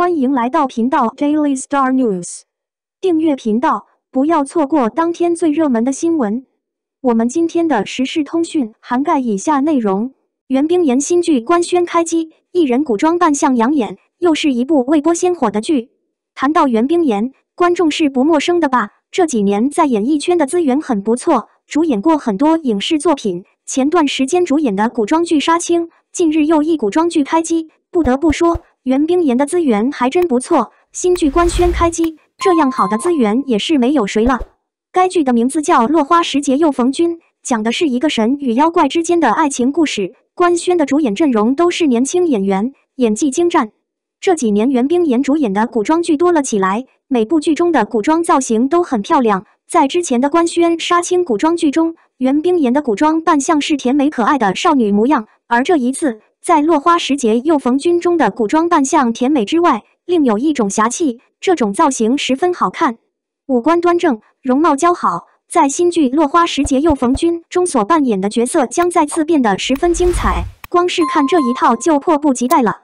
欢迎来到频道 Daily Star News，订阅频道，不要错过当天最热门的新闻。我们今天的时事通讯涵盖以下内容：袁冰妍新剧官宣开机，一人古装扮相养眼，又是一部未播先火的剧。谈到袁冰妍，观众是不陌生的吧？这几年在演艺圈的资源很不错，主演过很多影视作品。前段时间主演的古装剧杀青，近日又一古装剧开机，不得不说。袁冰妍的资源还真不错，新剧官宣开机，这样好的资源也是没有谁了。该剧的名字叫《落花时节又逢君》，讲的是一个神与妖怪之间的爱情故事。官宣的主演阵容都是年轻演员，演技精湛。这几年袁冰妍主演的古装剧多了起来，每部剧中的古装造型都很漂亮。在之前的官宣杀青古装剧中，袁冰妍的古装扮相是甜美可爱的少女模样，而这一次。在《落花时节又逢君》中的古装扮相甜美之外，另有一种侠气。这种造型十分好看，五官端正，容貌姣好。在新剧《落花时节又逢君》中所扮演的角色将再次变得十分精彩。光是看这一套就迫不及待了。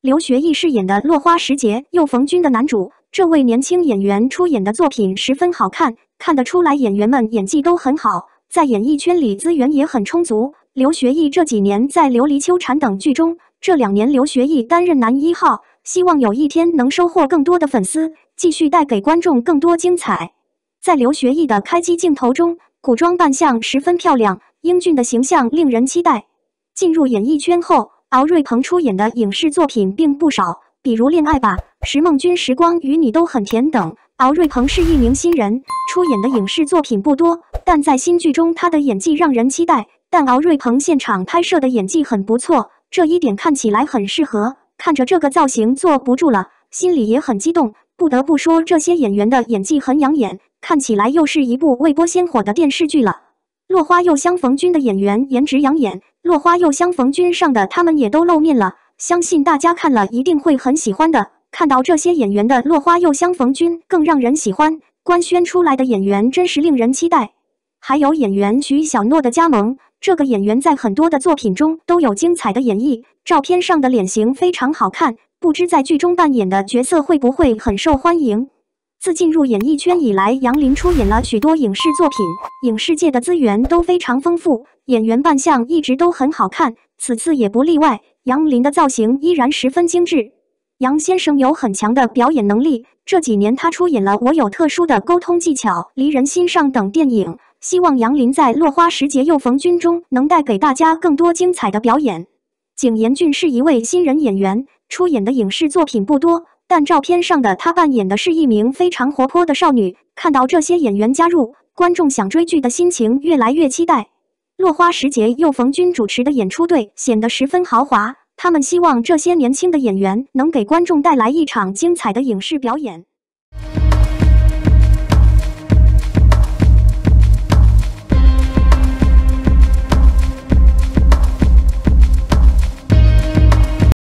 刘学义饰演的《落花时节又逢君》的男主，这位年轻演员出演的作品十分好看，看得出来演员们演技都很好，在演艺圈里资源也很充足。刘学义这几年在《琉璃》《秋蝉》等剧中，这两年刘学义担任男一号，希望有一天能收获更多的粉丝，继续带给观众更多精彩。在刘学义的开机镜头中，古装扮相十分漂亮，英俊的形象令人期待。进入演艺圈后，敖瑞鹏出演的影视作品并不少，比如《恋爱吧》《石梦君时光与你都很甜》等。敖瑞鹏是一名新人，出演的影视作品不多，但在新剧中他的演技让人期待。但敖瑞鹏现场拍摄的演技很不错，这一点看起来很适合。看着这个造型坐不住了，心里也很激动。不得不说，这些演员的演技很养眼，看起来又是一部未播先火的电视剧了。《落花又相逢君》的演员颜值养眼，《落花又相逢君》上的他们也都露面了，相信大家看了一定会很喜欢的。看到这些演员的《落花又相逢君》更让人喜欢。官宣出来的演员真是令人期待，还有演员徐小诺的加盟。这个演员在很多的作品中都有精彩的演绎，照片上的脸型非常好看，不知在剧中扮演的角色会不会很受欢迎。自进入演艺圈以来，杨林出演了许多影视作品，影视界的资源都非常丰富，演员扮相一直都很好看，此次也不例外。杨林的造型依然十分精致。杨先生有很强的表演能力，这几年他出演了《我有特殊的沟通技巧》《离人心上》等电影。希望杨林在《落花时节又逢君》中能带给大家更多精彩的表演。景延俊是一位新人演员，出演的影视作品不多，但照片上的他扮演的是一名非常活泼的少女。看到这些演员加入，观众想追剧的心情越来越期待。《落花时节又逢君》主持的演出队显得十分豪华，他们希望这些年轻的演员能给观众带来一场精彩的影视表演。